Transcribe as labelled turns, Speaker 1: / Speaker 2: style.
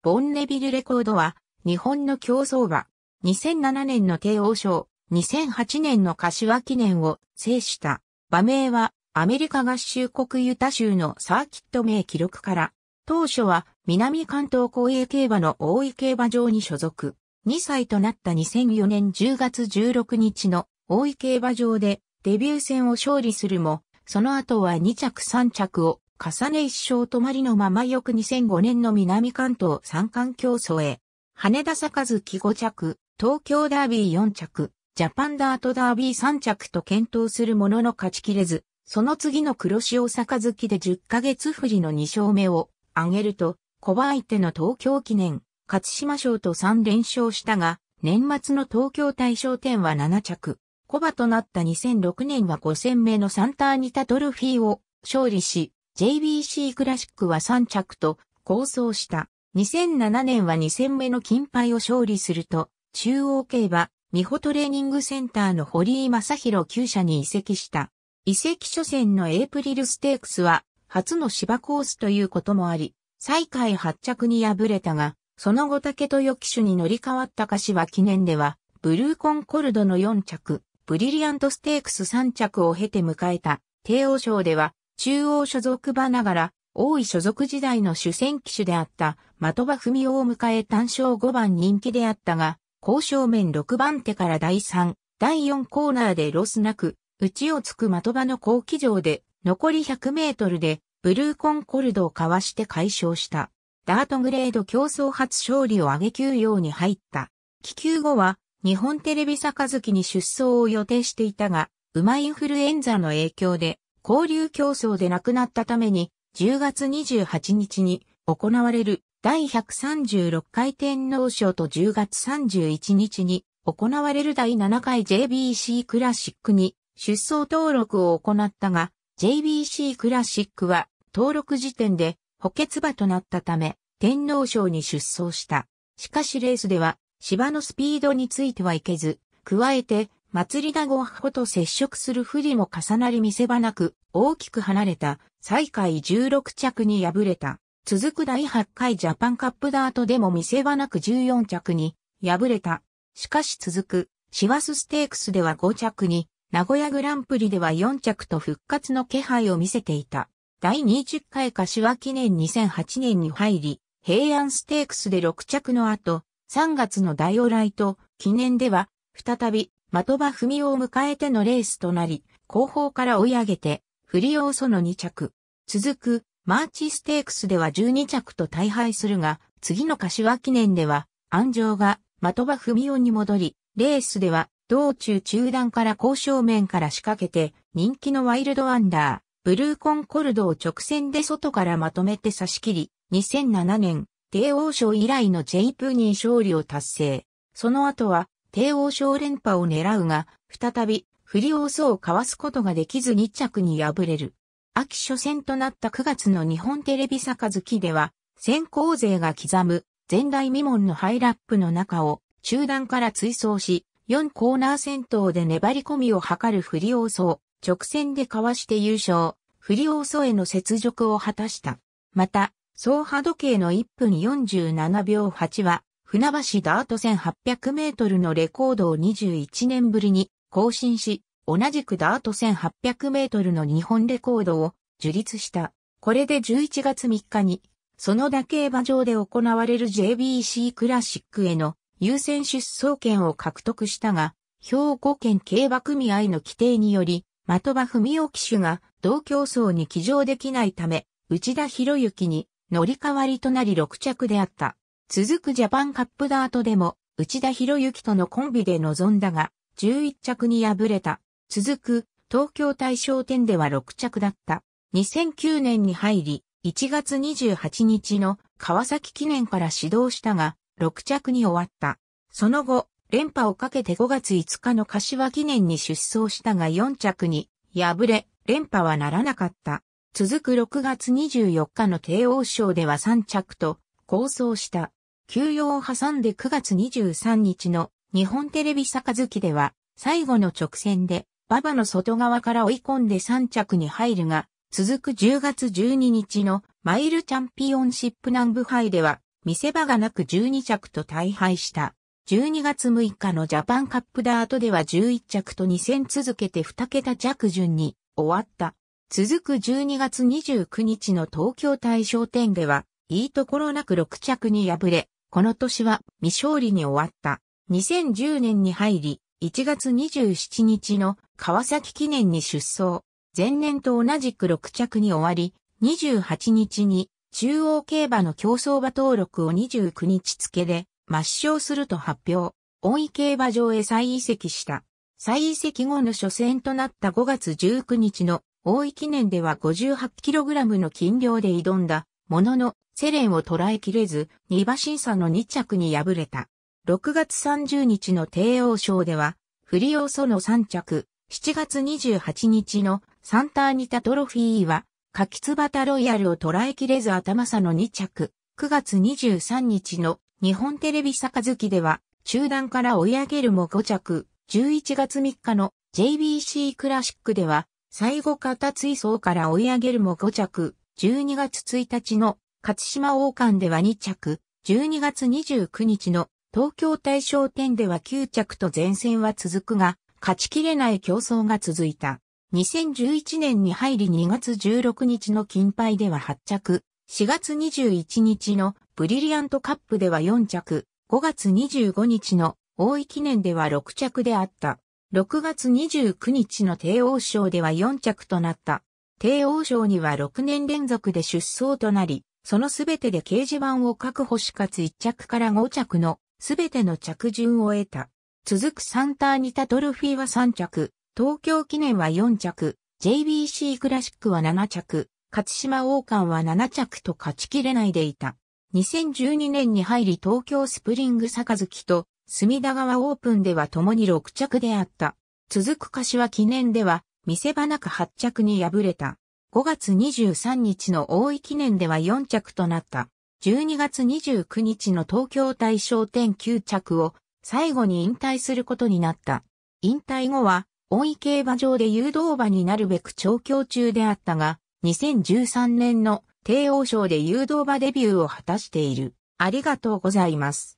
Speaker 1: ボンネビルレコードは、日本の競争馬、2007年の帝王賞、2008年の柏記念を制した。馬名は、アメリカ合衆国ユタ州のサーキット名記録から、当初は南関東公営競馬の大井競馬場に所属。2歳となった2004年10月16日の大井競馬場でデビュー戦を勝利するも、その後は2着3着を重ね一生止まりのまま翌2005年の南関東三冠競争へ、羽田坂月5着、東京ダービー4着、ジャパンダートダービー3着と検討するものの勝ちきれず、その次の黒潮坂月で10ヶ月振りの2勝目を挙げると、小相手の東京記念、勝島賞と3連勝したが、年末の東京大賞点は7着。コバとなった2006年は5戦目のサンターニタトルフィーを勝利し、JBC クラシックは3着と構想した。2007年は2戦目の金牌を勝利すると、中央競馬、美穂トレーニングセンターの堀井正宏厩舎に移籍した。移籍初戦のエイプリルステークスは、初の芝コースということもあり、最下位発着に敗れたが、その後竹豊騎手に乗り換わった柏記念では、ブルーコンコルドの4着、ブリリアントステークス3着を経て迎えた、帝王賞では、中央所属場ながら、大井所属時代の主戦騎手であった的場文夫を迎え単勝5番人気であったが、交渉面6番手から第3、第4コーナーでロスなく、内をつく的場の後期場で、残り100メートルで、ブルーコンコルドをかわして解消した。ダートグレード競争初勝利を上げ休養に入った。帰球後は、日本テレビ杯に出走を予定していたが、馬インフルエンザの影響で、交流競争で亡くなったために、10月28日に行われる第136回天皇賞と10月31日に行われる第7回 JBC クラシックに出走登録を行ったが、JBC クラシックは登録時点で補欠馬となったため、天皇賞に出走した。しかしレースでは芝のスピードについてはいけず、加えて祭りだごはほと接触する不利も重なり見せ場なく、大きく離れた最下位16着に敗れた。続く第8回ジャパンカップダートでも見せ場なく14着に敗れた。しかし続く、シワスステークスでは5着に、名古屋グランプリでは4着と復活の気配を見せていた。第20回柏記念2008年に入り、平安ステークスで6着の後、3月の大オライト記念では、再び、的場文を迎えてのレースとなり、後方から追い上げて、フリオーソの2着。続く、マーチステークスでは12着と大敗するが、次の柏記念では、安城が、的場文雄に戻り、レースでは、道中中段から交渉面から仕掛けて、人気のワイルドアンダー、ブルーコンコルドを直線で外からまとめて差し切り、2007年、帝王賞以来の J プーニー勝利を達成。その後は、帝王賞連覇を狙うが、再び、振りオスをかわすことができず2着に敗れる。秋初戦となった9月の日本テレビ坂月では、先行勢が刻む前代未聞のハイラップの中を中段から追走し、4コーナー戦闘で粘り込みを図る振りオそを直線でかわして優勝、振りオうへの雪辱を果たした。また、総波時計の1分47秒8は、船橋ダート1800メートルのレコードを21年ぶりに更新し、同じくダート1800メートルの日本レコードを樹立した。これで11月3日に、そのだ競馬場で行われる JBC クラシックへの優先出走権を獲得したが、兵庫県競馬組合の規定により、的場文雄騎手が同競争に騎乗できないため、内田博之に乗り換わりとなり6着であった。続くジャパンカップダートでも、内田博之とのコンビで臨んだが、11着に敗れた。続く、東京大賞典では6着だった。2009年に入り、1月28日の川崎記念から始動したが、6着に終わった。その後、連覇をかけて5月5日の柏記念に出走したが4着に敗れ、連覇はならなかった。続く6月24日の帝王賞では3着と、構想した。休養を挟んで9月23日の日本テレビ坂月では、最後の直線で、馬場の外側から追い込んで3着に入るが、続く10月12日のマイルチャンピオンシップ南部杯では、見せ場がなく12着と大敗した。12月6日のジャパンカップダートでは11着と2戦続けて2桁着順に終わった。続く12月29日の東京大賞店では、いいところなく6着に敗れ、この年は未勝利に終わった。2010年に入り、1月27日の川崎記念に出走。前年と同じく6着に終わり、28日に中央競馬の競争馬登録を29日付で抹消すると発表。大井競馬場へ再移籍した。再移籍後の初戦となった5月19日の大井記念では 58kg の金量で挑んだもののセレンを捉えきれず2馬審査の2着に敗れた。6月30日の帝王賞では、フリオソの3着、7月28日のサンターニタトロフィーは、柿タロイヤルを捉えきれず頭差の2着、9月23日の日本テレビ杯では、中段から追い上げるも5着、11月3日の JBC クラシックでは、最後片追走から追い上げるも5着、12月1日の勝島王冠では2着、12月29日の東京大賞店では9着と前線は続くが、勝ちきれない競争が続いた。2011年に入り2月16日の金杯では8着、4月21日のブリリアントカップでは4着、5月25日の大井記念では6着であった。6月29日の帝王賞では4着となった。帝王賞には6年連続で出走となり、そのすべてで掲示板を確保しかつ1着から5着のすべての着順を得た。続くサンターニタトルフィーは3着、東京記念は4着、JBC クラシックは7着、勝島王冠は7着と勝ちきれないでいた。2012年に入り東京スプリング杯と隅田川オープンでは共に6着であった。続く柏記念では見せ場なく8着に敗れた。5月23日の大井記念では4着となった。12月29日の東京大賞店9着を最後に引退することになった。引退後は、大井競馬場で誘導馬になるべく調教中であったが、2013年の帝王賞で誘導馬デビューを果たしている。ありがとうございます。